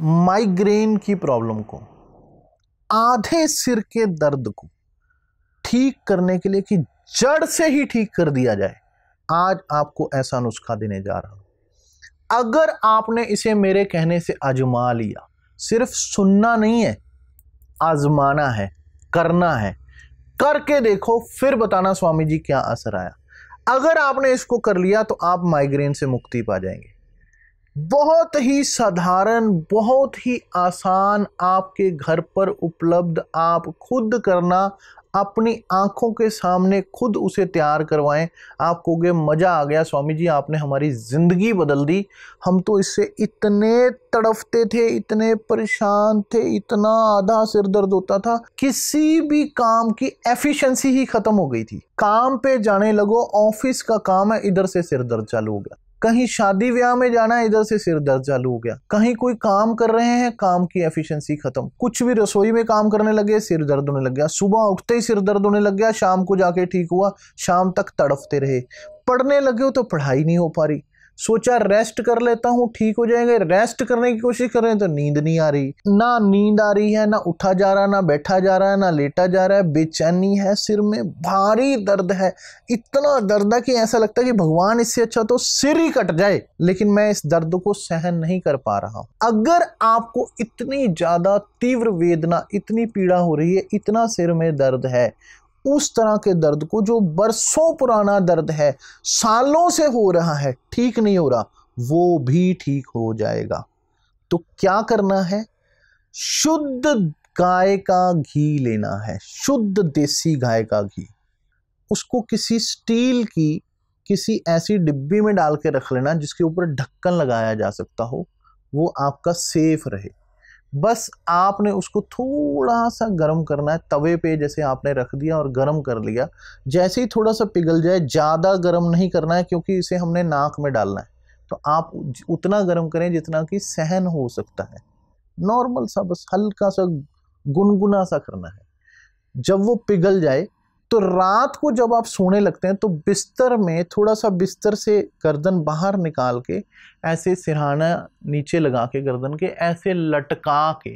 migraine की problem को आधे सिर के दर्द को ठीक करने के लिए कि जड़ से ही ठीक कर दिया जाए आज आपको ऐसा नुस्खा देने जा रहा हूं अगर आपने इसे मेरे कहने से आजमा लिया सिर्फ सुनना नहीं है आजमाना है करना है करके देखो फिर बताना स्वामी जी क्या असर आया अगर आपने इसको कर लिया तो आप माइग्रेन से मुक्ति पा जाएंगे बहुत ही साधारण बहुत ही आसान आपके घर पर उपलब्ध आप खुद करना अपनी आंखों के सामने खुद उसे तैयार करवाएं आप कहोगे मज़ा आ गया स्वामी जी आपने हमारी ज़िंदगी बदल दी हम तो इससे इतने तड़फते थे इतने परेशान थे इतना आधा सिर दर्द होता था किसी भी काम की एफिशिएंसी ही ख़त्म हो गई थी काम पे जाने लगो ऑफिस का काम है इधर से सिर दर्द चालू हो गया कहीं शादी ब्याह में जाना इधर से सिर दर्द चालू हो गया कहीं कोई काम कर रहे हैं काम की एफिशिएंसी खत्म कुछ भी रसोई में काम करने लगे सिर दर्द होने लग गया सुबह उठते ही सिर दर्द होने लग गया शाम को जाके ठीक हुआ शाम तक तड़फते रहे पढ़ने लगे हो तो पढ़ाई नहीं हो पा रही सोचा रेस्ट कर लेता हूँ ठीक हो जाएंगे रेस्ट करने की कोशिश कर रहे हैं तो नींद नहीं आ रही ना नींद आ रही है ना उठा जा रहा है ना बैठा जा रहा है ना लेटा जा रहा है बेचैनी है सिर में भारी दर्द है इतना दर्द है कि ऐसा लगता है कि भगवान इससे अच्छा तो सिर ही कट जाए लेकिन मैं इस दर्द को सहन नहीं कर पा रहा हूँ अगर आपको इतनी ज़्यादा तीव्र वेदना इतनी पीड़ा हो रही है इतना सिर में दर्द है उस तरह के दर्द को जो बरसों पुराना दर्द है सालों से हो रहा है ठीक नहीं हो रहा वो भी ठीक हो जाएगा तो क्या करना है शुद्ध गाय का घी लेना है शुद्ध देसी गाय का घी उसको किसी स्टील की किसी ऐसी डिब्बी में डाल के रख लेना जिसके ऊपर ढक्कन लगाया जा सकता हो वो आपका सेफ रहे बस आपने उसको थोड़ा सा गर्म करना है तवे पे जैसे आपने रख दिया और गर्म कर लिया जैसे ही थोड़ा सा पिघल जाए ज़्यादा गर्म नहीं करना है क्योंकि इसे हमने नाक में डालना है तो आप उतना गर्म करें जितना कि सहन हो सकता है नॉर्मल सा बस हल्का सा गुनगुना सा करना है जब वो पिघल जाए तो रात को जब आप सोने लगते हैं तो बिस्तर में थोड़ा सा बिस्तर से गर्दन बाहर निकाल के ऐसे सिरहाना नीचे लगा के गर्दन के ऐसे लटका के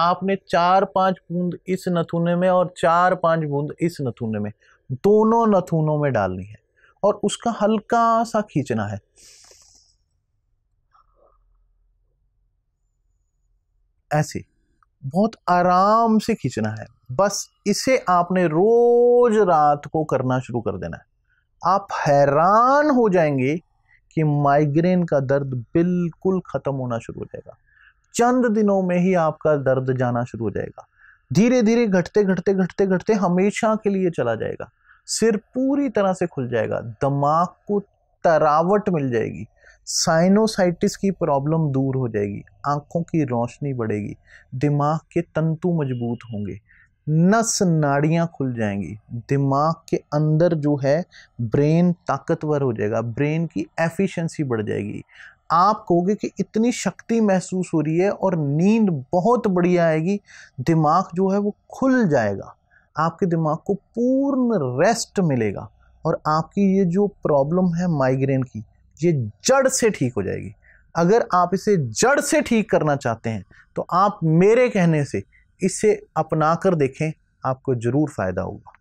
आपने चार पांच बूंद इस नथुने में और चार पांच बूंद इस नथुने में दोनों नथुनों में डालनी है और उसका हल्का सा खींचना है ऐसे बहुत आराम से खींचना है बस इसे आपने रोज रात को करना शुरू कर देना है आप हैरान हो जाएंगे कि माइग्रेन का दर्द बिल्कुल ख़त्म होना शुरू हो जाएगा चंद दिनों में ही आपका दर्द जाना शुरू हो जाएगा धीरे धीरे घटते घटते घटते घटते हमेशा के लिए चला जाएगा सिर पूरी तरह से खुल जाएगा दिमाग को तरावट मिल जाएगी साइनोसाइटिस की प्रॉब्लम दूर हो जाएगी आँखों की रोशनी बढ़ेगी दिमाग के तंतु मजबूत होंगे नस नाड़ियाँ खुल जाएंगी दिमाग के अंदर जो है ब्रेन ताकतवर हो जाएगा ब्रेन की एफिशिएंसी बढ़ जाएगी आप कहोगे कि इतनी शक्ति महसूस हो रही है और नींद बहुत बढ़िया आएगी दिमाग जो है वो खुल जाएगा आपके दिमाग को पूर्ण रेस्ट मिलेगा और आपकी ये जो प्रॉब्लम है माइग्रेन की ये जड़ से ठीक हो जाएगी अगर आप इसे जड़ से ठीक करना चाहते हैं तो आप मेरे कहने से इसे अपना कर देखें आपको ज़रूर फ़ायदा होगा